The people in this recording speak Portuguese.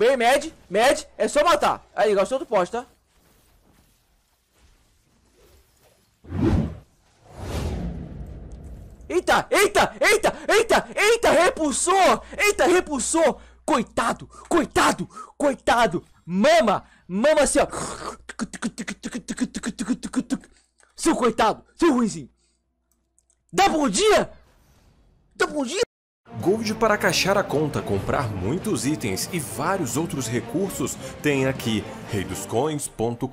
Derrubei, med, med. É só matar. Aí, gastou do poste, tá? Eita, eita, eita, eita, eita, repulsou. Eita, repulsou. Coitado, coitado, coitado. Mama, mama assim, ó. Seu coitado, seu ruizinho. Dá bom dia. Dá bom dia. Gold para caixar a conta, comprar muitos itens e vários outros recursos tem aqui reidoscoins.com.br.